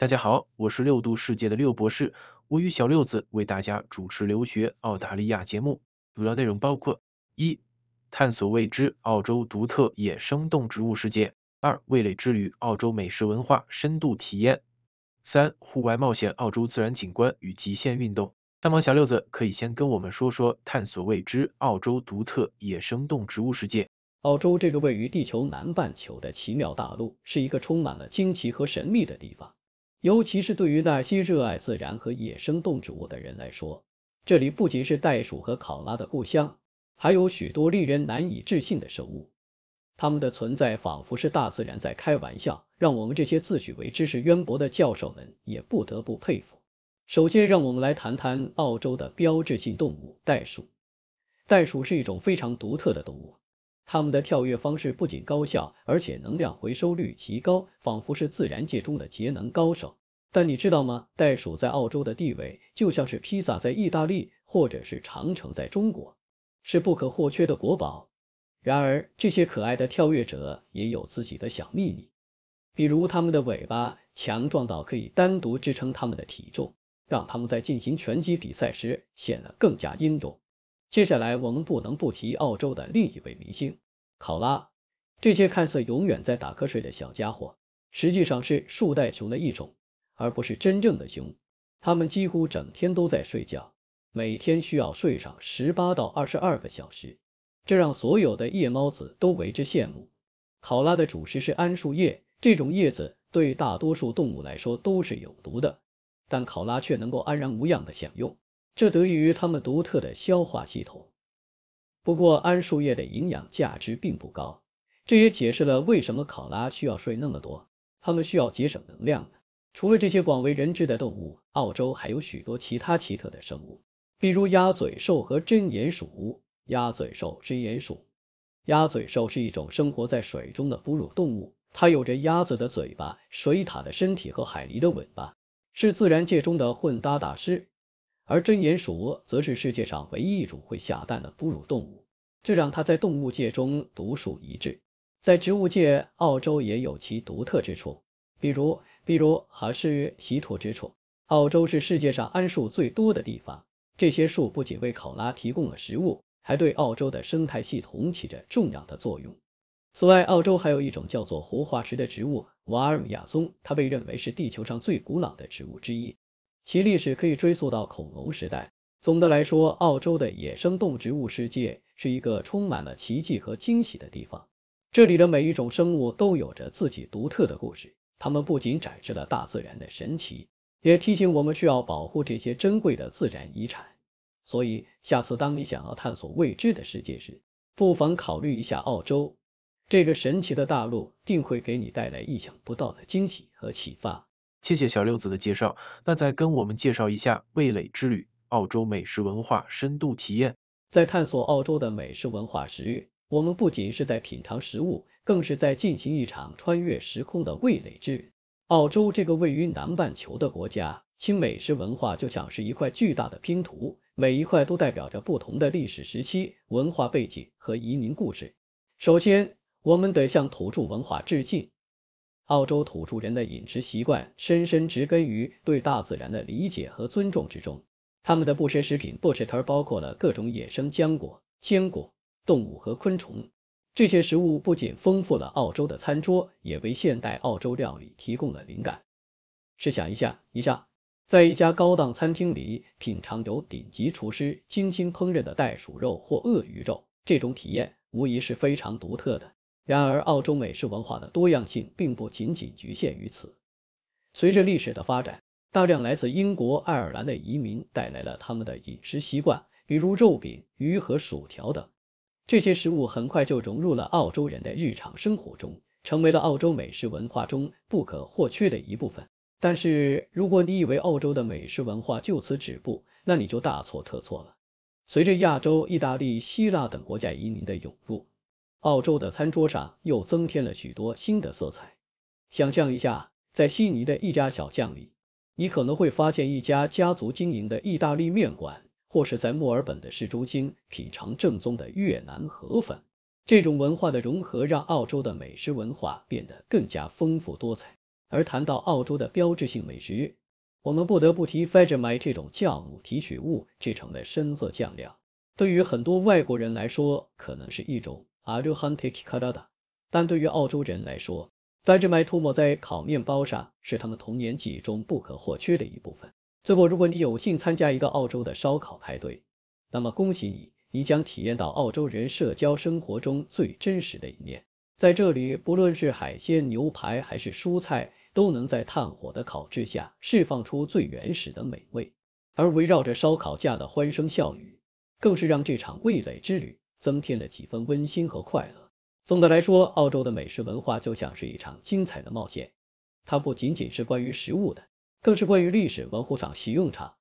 大家好，我是六度世界的六博士，我与小六子为大家主持留学澳大利亚节目。主要内容包括：一、探索未知澳洲独特野生动植物世界；二、味蕾之旅澳洲美食文化深度体验；三、户外冒险澳洲自然景观与极限运动。那么，小六子可以先跟我们说说探索未知澳洲独特野生动植物世界。澳洲这个位于地球南半球的奇妙大陆，是一个充满了惊奇和神秘的地方。尤其是对于那些热爱自然和野生动植物的人来说，这里不仅是袋鼠和考拉的故乡，还有许多令人难以置信的生物。它们的存在仿佛是大自然在开玩笑，让我们这些自诩为知识渊博的教授们也不得不佩服。首先，让我们来谈谈澳洲的标志性动物——袋鼠。袋鼠是一种非常独特的动物。他们的跳跃方式不仅高效，而且能量回收率极高，仿佛是自然界中的节能高手。但你知道吗？袋鼠在澳洲的地位，就像是披萨在意大利，或者是长城在中国，是不可或缺的国宝。然而，这些可爱的跳跃者也有自己的小秘密，比如它们的尾巴强壮到可以单独支撑它们的体重，让它们在进行拳击比赛时显得更加英勇。接下来，我们不能不提澳洲的另一位明星——考拉。这些看似永远在打瞌睡的小家伙，实际上是树袋熊的一种，而不是真正的熊。它们几乎整天都在睡觉，每天需要睡上十八到二十二个小时，这让所有的夜猫子都为之羡慕。考拉的主食是桉树叶，这种叶子对大多数动物来说都是有毒的，但考拉却能够安然无恙地享用。这得益于它们独特的消化系统。不过，桉树叶的营养价值并不高，这也解释了为什么考拉需要睡那么多。它们需要节省能量。除了这些广为人知的动物，澳洲还有许多其他奇特的生物，比如鸭嘴兽和针鼹鼠。鸭嘴兽、针鼹鼠。鸭嘴兽是一种生活在水中的哺乳动物，它有着鸭子的嘴巴、水獭的身体和海狸的尾巴，是自然界中的混搭大师。而针鼹鼠则是世界上唯一一种会下蛋的哺乳动物，这让它在动物界中独树一帜。在植物界，澳洲也有其独特之处，比如比如还是其独之处。澳洲是世界上桉树最多的地方，这些树不仅为考拉提供了食物，还对澳洲的生态系统起着重要的作用。此外，澳洲还有一种叫做活化石的植物——瓦尔米亚松，它被认为是地球上最古老的植物之一。其历史可以追溯到恐龙时代。总的来说，澳洲的野生动植物世界是一个充满了奇迹和惊喜的地方。这里的每一种生物都有着自己独特的故事，它们不仅展示了大自然的神奇，也提醒我们需要保护这些珍贵的自然遗产。所以，下次当你想要探索未知的世界时，不妨考虑一下澳洲，这个神奇的大陆，定会给你带来意想不到的惊喜和启发。谢谢小六子的介绍，那再跟我们介绍一下味蕾之旅——澳洲美食文化深度体验。在探索澳洲的美食文化时，我们不仅是在品尝食物，更是在进行一场穿越时空的味蕾之旅。澳洲这个位于南半球的国家，其美食文化就像是一块巨大的拼图，每一块都代表着不同的历史时期、文化背景和移民故事。首先，我们得向土著文化致敬。澳洲土著人的饮食习惯深深植根于对大自然的理解和尊重之中。他们的不食食品 b u s h t e r 包括了各种野生浆果、坚果、动物和昆虫。这些食物不仅丰富了澳洲的餐桌，也为现代澳洲料理提供了灵感。试想一下，一下在一家高档餐厅里品尝由顶级厨师精心烹饪的袋鼠肉或鳄鱼肉，这种体验无疑是非常独特的。然而，澳洲美食文化的多样性并不仅仅局限于此。随着历史的发展，大量来自英国、爱尔兰的移民带来了他们的饮食习惯，比如肉饼、鱼和薯条等。这些食物很快就融入了澳洲人的日常生活中，成为了澳洲美食文化中不可或缺的一部分。但是，如果你以为澳洲的美食文化就此止步，那你就大错特错了。随着亚洲、意大利、希腊等国家移民的涌入，澳洲的餐桌上又增添了许多新的色彩。想象一下，在悉尼的一家小巷里，你可能会发现一家家族经营的意大利面馆，或是在墨尔本的市中心品尝正宗的越南河粉。这种文化的融合让澳洲的美食文化变得更加丰富多彩。而谈到澳洲的标志性美食，我们不得不提 f e g e m i t e 这种酵母提取物制成的深色酱料，对于很多外国人来说，可能是一种。阿鲁汉提克拉达，但对于澳洲人来说，带着麦涂抹在烤面包上是他们童年记忆中不可或缺的一部分。最后，如果你有幸参加一个澳洲的烧烤派对，那么恭喜你，你将体验到澳洲人社交生活中最真实的一面。在这里，不论是海鲜、牛排还是蔬菜，都能在炭火的烤制下释放出最原始的美味，而围绕着烧烤架的欢声笑语，更是让这场味蕾之旅。增添了几分温馨和快乐。总的来说，澳洲的美食文化就像是一场精彩的冒险，它不仅仅是关于食物的，更是关于历史、文化上、习用场，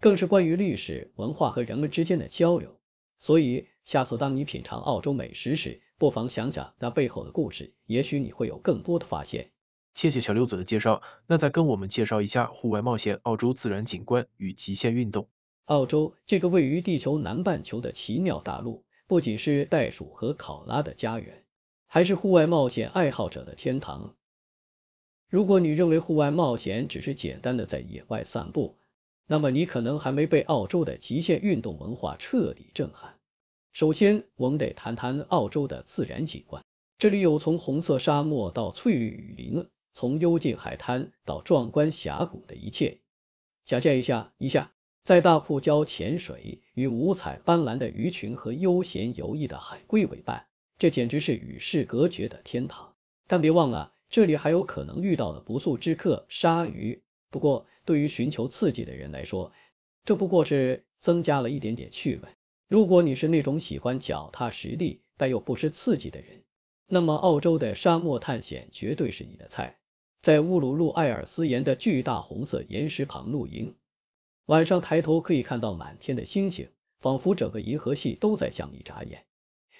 更是关于历史文化和人们之间的交流。所以，下次当你品尝澳洲美食时，不妨想想那背后的故事，也许你会有更多的发现。谢谢小六子的介绍。那再跟我们介绍一下户外冒险、澳洲自然景观与极限运动。澳洲这个位于地球南半球的奇妙大陆。不仅是袋鼠和考拉的家园，还是户外冒险爱好者的天堂。如果你认为户外冒险只是简单的在野外散步，那么你可能还没被澳洲的极限运动文化彻底震撼。首先，我们得谈谈澳洲的自然景观，这里有从红色沙漠到翠绿雨林，从幽静海滩到壮观峡谷的一切。想象一下，一下在大堡礁潜水。与五彩斑斓的鱼群和悠闲游弋的海龟为伴，这简直是与世隔绝的天堂。但别忘了，这里还有可能遇到的不速之客——鲨鱼。不过，对于寻求刺激的人来说，这不过是增加了一点点趣味。如果你是那种喜欢脚踏实地但又不失刺激的人，那么澳洲的沙漠探险绝对是你的菜。在乌鲁鲁艾尔斯岩的巨大红色岩石旁露营。晚上抬头可以看到满天的星星，仿佛整个银河系都在向你眨眼。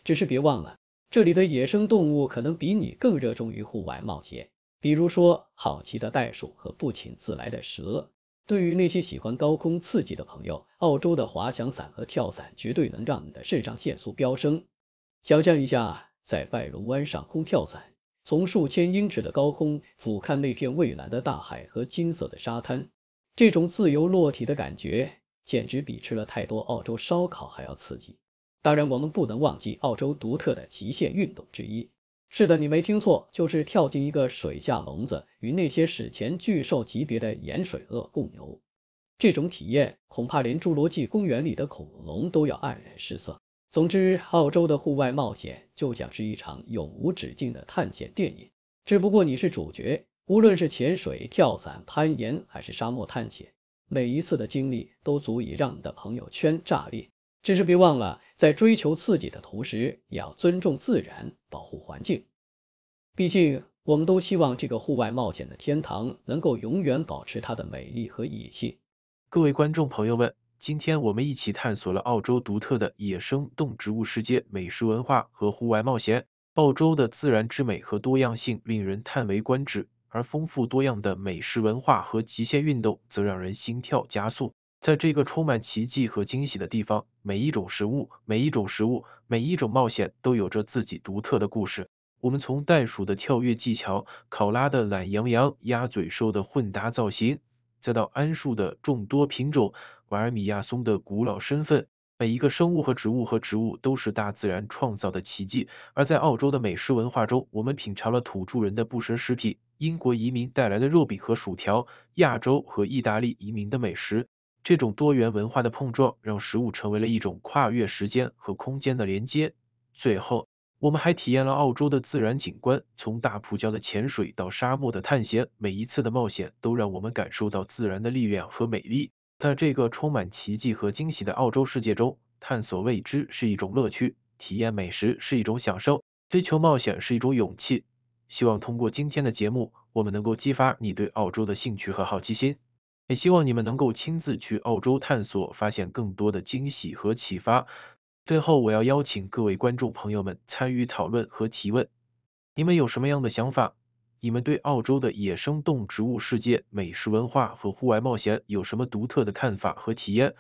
只是别忘了，这里的野生动物可能比你更热衷于户外冒险，比如说好奇的袋鼠和不请自来的蛇。对于那些喜欢高空刺激的朋友，澳洲的滑翔伞和跳伞绝对能让你的肾上腺素飙升。想象一下，在拜伦湾上空跳伞，从数千英尺的高空俯瞰那片蔚蓝的大海和金色的沙滩。这种自由落体的感觉，简直比吃了太多澳洲烧烤还要刺激。当然，我们不能忘记澳洲独特的极限运动之一。是的，你没听错，就是跳进一个水下笼子，与那些史前巨兽级别的盐水鳄共游。这种体验，恐怕连《侏罗纪公园》里的恐龙都要黯然失色。总之，澳洲的户外冒险就像是一场永无止境的探险电影，只不过你是主角。无论是潜水、跳伞、攀岩，还是沙漠探险，每一次的经历都足以让你的朋友圈炸裂。只是别忘了，在追求刺激的同时，也要尊重自然，保护环境。毕竟，我们都希望这个户外冒险的天堂能够永远保持它的美丽和野性。各位观众朋友们，今天我们一起探索了澳洲独特的野生动植物世界、美食文化和户外冒险。澳洲的自然之美和多样性令人叹为观止。而丰富多样的美食文化和极限运动，则让人心跳加速。在这个充满奇迹和惊喜的地方，每一种食物、每一种食物、每一种冒险都有着自己独特的故事。我们从袋鼠的跳跃技巧、考拉的懒洋洋、鸭嘴兽的混搭造型，再到桉树的众多品种、瓦尔米亚松的古老身份，每一个生物和植物和植物都是大自然创造的奇迹。而在澳洲的美食文化中，我们品尝了土著人的不食食品。英国移民带来的肉饼和薯条，亚洲和意大利移民的美食，这种多元文化的碰撞让食物成为了一种跨越时间和空间的连接。最后，我们还体验了澳洲的自然景观，从大普礁的潜水到沙漠的探险，每一次的冒险都让我们感受到自然的力量和美丽。在这个充满奇迹和惊喜的澳洲世界中，探索未知是一种乐趣，体验美食是一种享受，追求冒险是一种勇气。希望通过今天的节目，我们能够激发你对澳洲的兴趣和好奇心，也希望你们能够亲自去澳洲探索，发现更多的惊喜和启发。最后，我要邀请各位观众朋友们参与讨论和提问，你们有什么样的想法？你们对澳洲的野生动植物世界、美食文化和户外冒险有什么独特的看法和体验？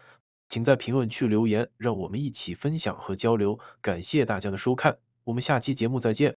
请在评论区留言，让我们一起分享和交流。感谢大家的收看，我们下期节目再见。